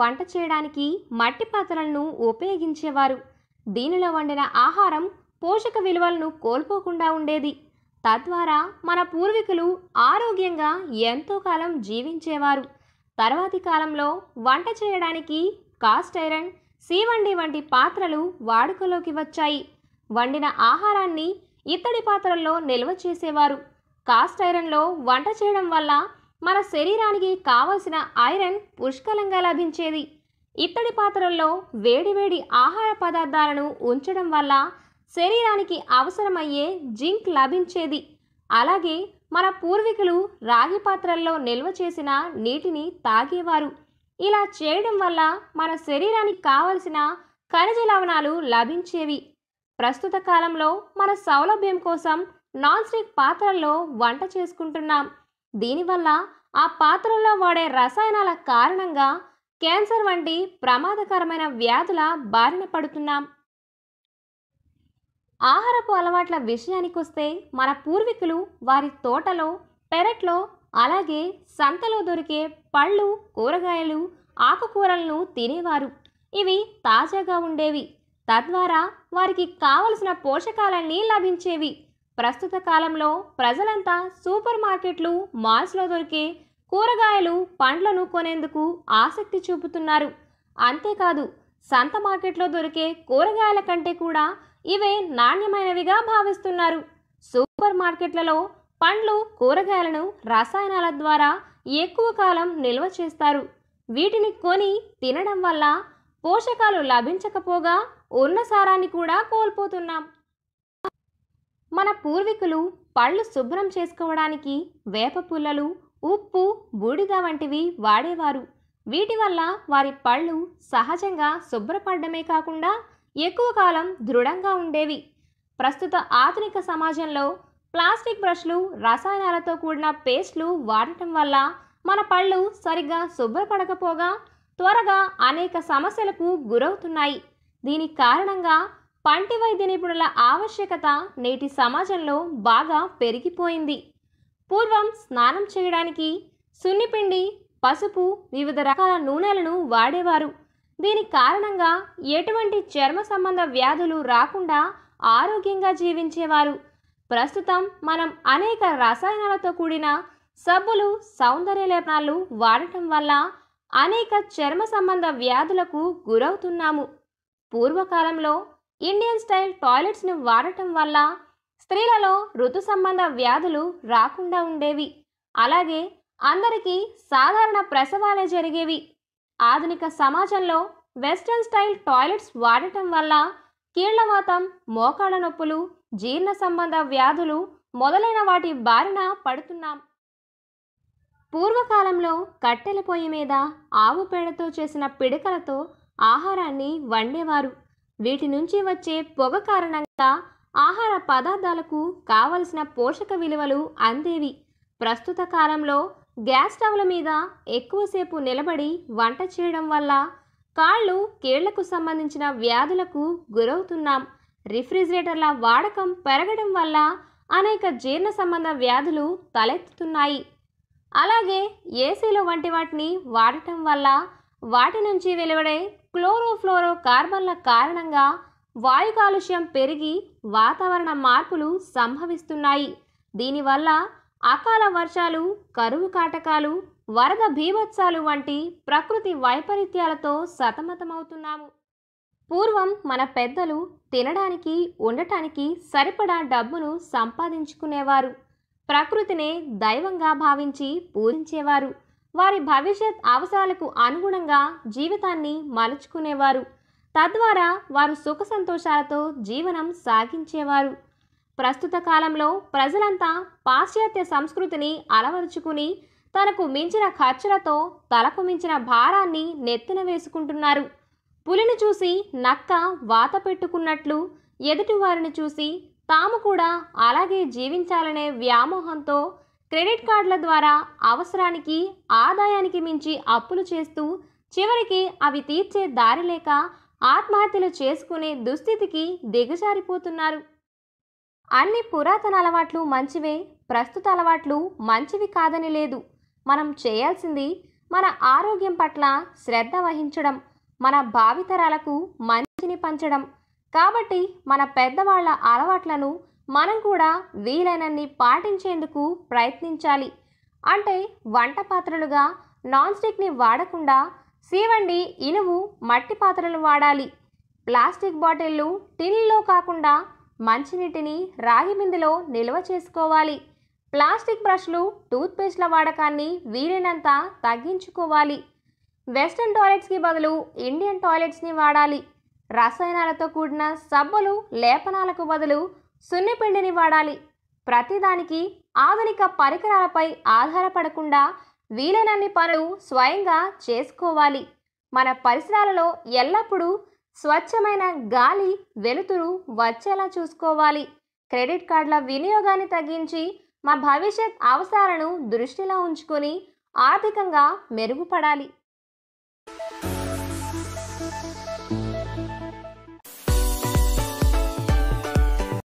వంట చేయడానికి మట్టి పాత్రలను ఉపయోగించేవారు దీనిలో వండిన ఆహారం పోషక విలువలను కోల్పోకుండా ఉండేది తద్వారా మన పూర్వీకులు ఆరోగ్యంగా ఎంతో కాలం జీవించేవారు తర్వాతి కాలంలో వంట చేయడానికి కాస్ట్ ఐరన్ సీవండి వంటి పాత్రలు వాడుకలోకి వచ్చాయి వండిన ఆహారాన్ని ఇత్తడి పాత్రల్లో నిల్వ చేసేవారు కాస్ట్ ఐరన్లో వంట చేయడం వల్ల మన శరీరానికి కావలసిన ఐరన్ పుష్కలంగా లభించేది ఇత్తడి పాత్రల్లో వేడివేడి ఆహార పదార్థాలను ఉంచడం వల్ల శరీరానికి అవసరమయ్యే జింక్ లభించేది అలాగే మన పూర్వీకులు రాగి పాత్రల్లో నిల్వ చేసిన నీటిని తాగేవారు ఇలా చేయడం వల్ల మన శరీరానికి కావలసిన ఖనిజ లవణాలు లభించేవి ప్రస్తుత కాలంలో మన సౌలభ్యం కోసం నాన్ స్టిక్ పాత్రల్లో వంట చేసుకుంటున్నాం దీనివల్ల ఆ పాత్రల్లో వాడే రసాయనాల కారణంగా క్యాన్సర్ వంటి ప్రమాదకరమైన వ్యాధుల బారిన పడుతున్నాం ఆహారపు అలవాట్ల విషయానికొస్తే మన పూర్వీకులు వారి తోటలో పెరట్లో అలాగే సంతలో దొరికే పళ్ళు కూరగాయలు ఆకుకూరలను తినేవారు ఇవి తాజాగా ఉండేవి తద్వారా వారికి కావలసిన పోషకాలన్నీ లభించేవి ప్రస్తుత కాలంలో ప్రజలంతా సూపర్ మార్కెట్లు మాల్స్లో దొరికే కూరగాయలు పండ్లను కొనేందుకు ఆసక్తి చూపుతున్నారు అంతేకాదు సంత మార్కెట్లో దొరికే కూరగాయల కంటే కూడా ఇవే నాణ్యమైనవిగా భావిస్తున్నారు సూపర్ మార్కెట్లలో పండ్లు కూరగాయలను రసాయనాల ద్వారా ఎక్కువ కాలం నిల్వ చేస్తారు వీటిని కొని తినడం వల్ల పోషకాలు లభించకపోగా ఉన్న సారాన్ని కూడా కోల్పోతున్నాం మన పూర్వీకులు పళ్ళు శుభ్రం చేసుకోవడానికి వేప పుల్లలు ఉప్పు బూడిద వంటివి వాడేవారు వీటి వల్ల వారి పళ్ళు సహజంగా శుభ్రపడమే కాకుండా ఎక్కువ కాలం దృఢంగా ఉండేవి ప్రస్తుత ఆధునిక సమాజంలో ప్లాస్టిక్ బ్రష్లు రసాయనాలతో కూడిన పేస్ట్లు వాడటం వల్ల మన పళ్ళు సరిగ్గా శుభ్రపడకపోగా త్వరగా అనేక సమస్యలకు గురవుతున్నాయి దీనికి కారణంగా పంటి వైద్య నిపుణుల ఆవశ్యకత నేటి సమాజంలో బాగా పెరిగిపోయింది పూర్వం స్నానం చేయడానికి సున్నిపిండి పసుపు వివిధ రకాల నూనెలను వాడేవారు దీని కారణంగా ఎటువంటి చర్మ సంబంధ వ్యాధులు రాకుండా ఆరోగ్యంగా జీవించేవారు ప్రస్తుతం మనం అనేక రసాయనాలతో కూడిన సబ్బులు సౌందర్య లేపనాలు వాడటం వల్ల అనేక చర్మ సంబంధ వ్యాధులకు గురవుతున్నాము పూర్వకాలంలో ఇండియన్ స్టైల్ టాయిలెట్స్ను వాడటం వల్ల స్త్రీలలో ఋతు సంబంధ వ్యాధులు రాకుండా ఉండేవి అలాగే అందరికీ సాధారణ ప్రసవాలే జరిగేవి ఆధునిక సమాజంలో వెస్ట్రన్ స్టైల్ టాయిలెట్స్ వాడటం వల్ల కీళ్లవాతం మోకాళ్ళ నొప్పులు జీర్ణ సంబంధ వ్యాధులు మొదలైన వాటి బారిన పడుతున్నాం పూర్వకాలంలో కట్టెల పొయ్యి మీద ఆవు పేడతో చేసిన పిడకలతో ఆహారాన్ని వండేవారు వీటి నుంచి వచ్చే పొగ కారణంగా ఆహార పదార్థాలకు కావలసిన పోషక విలువలు అందేవి ప్రస్తుత కాలంలో గ్యాస్ స్టవ్ల మీద ఎక్కువసేపు నిలబడి వంట చేయడం వల్ల కాళ్ళు కీళ్లకు సంబంధించిన వ్యాధులకు గురవుతున్నాం రిఫ్రిజిరేటర్ల వాడకం పెరగడం వల్ల అనేక జీర్ణ సంబంధ వ్యాధులు తలెత్తుతున్నాయి అలాగే ఏసీలు వంటి వాటిని వాడటం వల్ల వాటి నుంచి వెలువడే క్లోరోఫ్లోరో కార్బన్ల కారణంగా వాయు కాలుష్యం పెరిగి వాతావరణ మార్పులు సంభవిస్తున్నాయి దీనివల్ల అకాల వర్షాలు కరువు కాటకాలు వరద భీభత్సాలు వంటి ప్రకృతి వైపరీత్యాలతో సతమతమవుతున్నాము పూర్వం మన పెద్దలు తినడానికి ఉండటానికి సరిపడా డబ్బును సంపాదించుకునేవారు ప్రకృతినే దైవంగా భావించి పూజించేవారు వారి భవిష్యత్ అవసరాలకు అనుగుణంగా జీవితాన్ని మలుచుకునేవారు తద్వారా వారు సుఖ సంతోషాలతో జీవనం సాగించేవారు ప్రస్తుత కాలంలో ప్రజలంతా పాశ్చాత్య సంస్కృతిని అలవరుచుకుని తనకు మించిన ఖర్చులతో తలకు మించిన భారాన్ని నెత్తిన వేసుకుంటున్నారు పులిని చూసి నక్క వాత పెట్టుకున్నట్లు ఎదుటివారిని చూసి తాము కూడా అలాగే జీవించాలనే వ్యామోహంతో క్రెడిట్ కార్డుల ద్వారా అవసరానికి ఆదాయానికి మించి అప్పులు చేస్తూ చివరికి అవి తీర్చే దారి లేక ఆత్మహత్యలు చేసుకునే దుస్థితికి దిగజారిపోతున్నారు అన్ని పురాతన అలవాట్లు మంచివే ప్రస్తుత అలవాట్లు మంచివి కాదని లేదు మనం చేయాల్సింది మన ఆరోగ్యం పట్ల శ్రద్ధ వహించడం మన భావితరాలకు మంచిని పంచడం కాబట్టి మన పెద్దవాళ్ల అలవాట్లను మనం కూడా వీలైనన్ని పాటించేందుకు ప్రయత్నించాలి అంటే వంట పాత్రలుగా నాన్ స్టిక్ని వాడకుండా సీవండి ఇనువు మట్టి పాత్రలు వాడాలి ప్లాస్టిక్ బాటిళ్ళు టిన్లో కాకుండా మంచినీటిని రాగి బిందెలో నిల్వ చేసుకోవాలి ప్లాస్టిక్ బ్రష్లు టూత్పేస్ట్ల వాడకాన్ని వీలైనంత తగ్గించుకోవాలి వెస్ట్రన్ టాయిలెట్స్కి బదులు ఇండియన్ టాయిలెట్స్ని వాడాలి రసాయనాలతో కూడిన సబ్బులు లేపనాలకు బదులు సున్నిపిండిని వాడాలి ప్రతిదానికి ఆధునిక పరికరాలపై ఆధారపడకుండా వీలైనన్ని పనులు స్వయంగా చేసుకోవాలి మన పరిసరాలలో ఎల్లప్పుడూ స్వచ్ఛమైన గాలి వెలుతురు వచ్చేలా చూసుకోవాలి క్రెడిట్ కార్డుల వినియోగాన్ని తగ్గించి మా భవిష్యత్ అవసరాలను దృష్టిలో ఉంచుకొని ఆర్థికంగా మెరుగుపడాలి